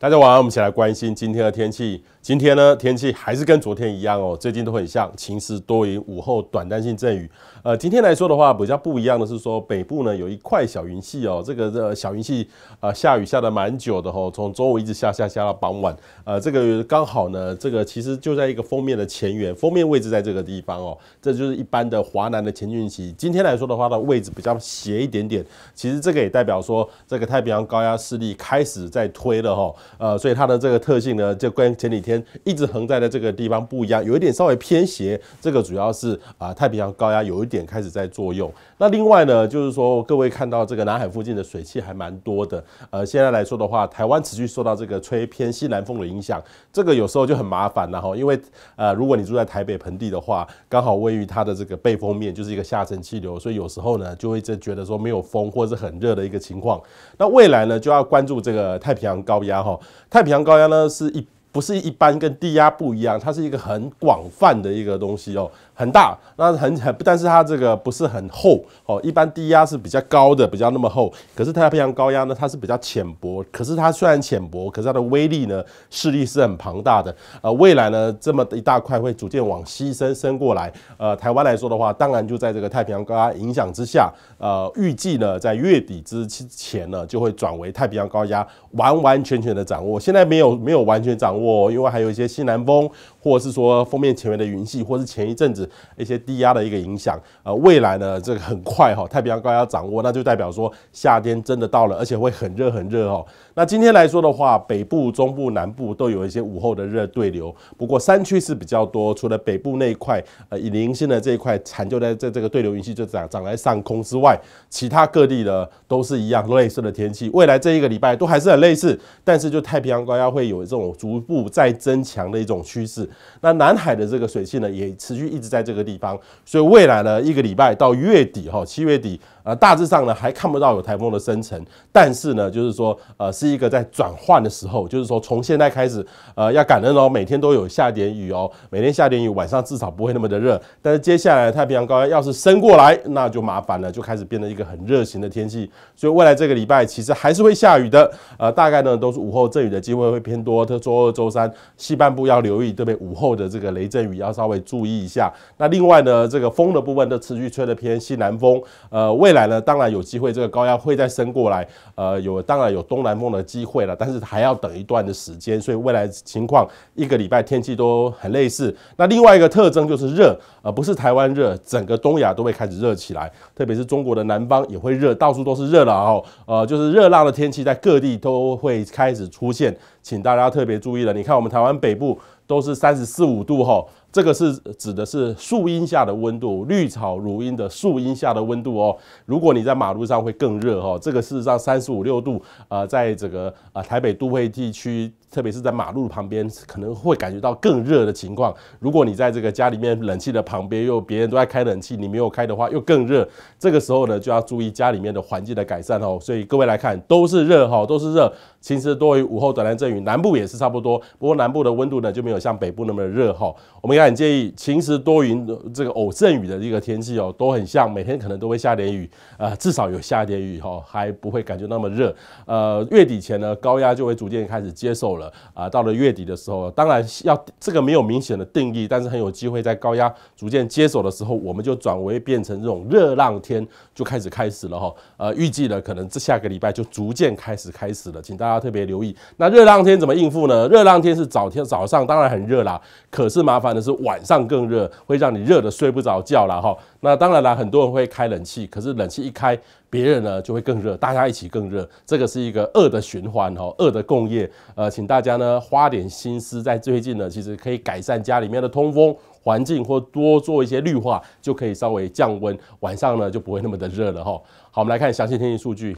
大家晚上，我们一起来关心今天的天气。今天呢，天气还是跟昨天一样哦，最近都很像，晴时多云，午后短暂性阵雨。呃，今天来说的话，比较不一样的是说，北部呢有一块小云系哦，这个这小云系啊，下雨下的蛮久的哦，从中午一直下下下到傍晚。呃，这个刚好呢，这个其实就在一个封面的前缘，封面位置在这个地方哦，这就是一般的华南的前汛期。今天来说的话呢，位置比较斜一点点，其实这个也代表说，这个太平洋高压势力开始在推了哦。呃，所以它的这个特性呢，就跟前几天一直横在的这个地方不一样，有一点稍微偏斜。这个主要是啊，太平洋高压有一点开始在作用。那另外呢，就是说各位看到这个南海附近的水汽还蛮多的。呃，现在来说的话，台湾持续受到这个吹偏西南风的影响，这个有时候就很麻烦，了哈。因为呃，如果你住在台北盆地的话，刚好位于它的这个背风面，就是一个下沉气流，所以有时候呢，就会这觉得说没有风或者是很热的一个情况。那未来呢，就要关注这个太平洋高压哈。太平洋高压呢，是一。不是一般跟低压不一样，它是一个很广泛的一个东西哦，很大，那很很，但是它这个不是很厚哦。一般低压是比较高的，比较那么厚，可是太平洋高压呢，它是比较浅薄。可是它虽然浅薄，可是它的威力呢，势力是很庞大的。呃，未来呢，这么一大块会逐渐往西伸伸过来。呃，台湾来说的话，当然就在这个太平洋高压影响之下。呃，预计呢，在月底之前呢，就会转为太平洋高压完完全全的掌握。现在没有没有完全掌握。哦，因为还有一些西南风，或者是说封面前面的云系，或是前一阵子一些低压的一个影响。呃，未来呢，这个很快哈，太平洋高压掌握，那就代表说夏天真的到了，而且会很热很热哦。那今天来说的话，北部、中部、南部都有一些午后的热对流，不过山区是比较多。除了北部那一块，呃，以零星的这一块残就在在这个对流云系就长长来上空之外，其他各地的都是一样类似的天气。未来这一个礼拜都还是很类似，但是就太平洋高压会有这种足。不再增强的一种趋势。那南海的这个水汽呢，也持续一直在这个地方，所以未来呢一个礼拜到月底哈，七月底，呃大致上呢还看不到有台风的生成，但是呢就是说，呃是一个在转换的时候，就是说从现在开始，呃要感恩哦，每天都有下点雨哦，每天下点雨，晚上至少不会那么的热。但是接下来太平洋高压要是升过来，那就麻烦了，就开始变得一个很热型的天气。所以未来这个礼拜其实还是会下雨的，呃大概呢都是午后阵雨的机会会偏多，特说。周三西半部要留意，不对？午后的这个雷阵雨要稍微注意一下。那另外呢，这个风的部分都持续吹的偏西南风。呃，未来呢，当然有机会这个高压会再升过来，呃，有当然有东南风的机会了，但是还要等一段的时间。所以未来情况一个礼拜天气都很类似。那另外一个特征就是热，呃，不是台湾热，整个东亚都会开始热起来，特别是中国的南方也会热，到处都是热了哦。呃，就是热浪的天气在各地都会开始出现，请大家特别注意。你看，我们台湾北部都是三十四五度哈。这个是指的是树荫下的温度，绿草如茵的树荫下的温度哦。如果你在马路上会更热哦，这个事实上三十五六度，呃，在这个呃台北都会地区，特别是在马路旁边，可能会感觉到更热的情况。如果你在这个家里面冷气的旁边又别人都在开冷气，你没有开的话又更热。这个时候呢，就要注意家里面的环境的改善哦。所以各位来看，都是热哈，都是热。其实多为午后短暂阵雨，南部也是差不多，不过南部的温度呢就没有像北部那么热哈。我们。也很介意晴时多云的这个偶阵雨的一个天气哦，都很像每天可能都会下点雨，呃，至少有下点雨哈，还不会感觉那么热。呃，月底前呢，高压就会逐渐开始接受了啊。到了月底的时候，当然要这个没有明显的定义，但是很有机会在高压逐渐接手的时候，我们就转为变成这种热浪天就开始开始了哈。呃，预计呢，可能这下个礼拜就逐渐开始开始了，请大家特别留意。那热浪天怎么应付呢？热浪天是早天早上当然很热啦，可是麻烦的是。晚上更热，会让你热的睡不着觉了哈。那当然啦，很多人会开冷气，可是冷气一开，别人呢就会更热，大家一起更热，这个是一个恶的循环哈，恶的共业。呃，请大家呢花点心思，在最近呢，其实可以改善家里面的通风环境，或多做一些绿化，就可以稍微降温，晚上呢就不会那么的热了哈。好，我们来看详细天气数据。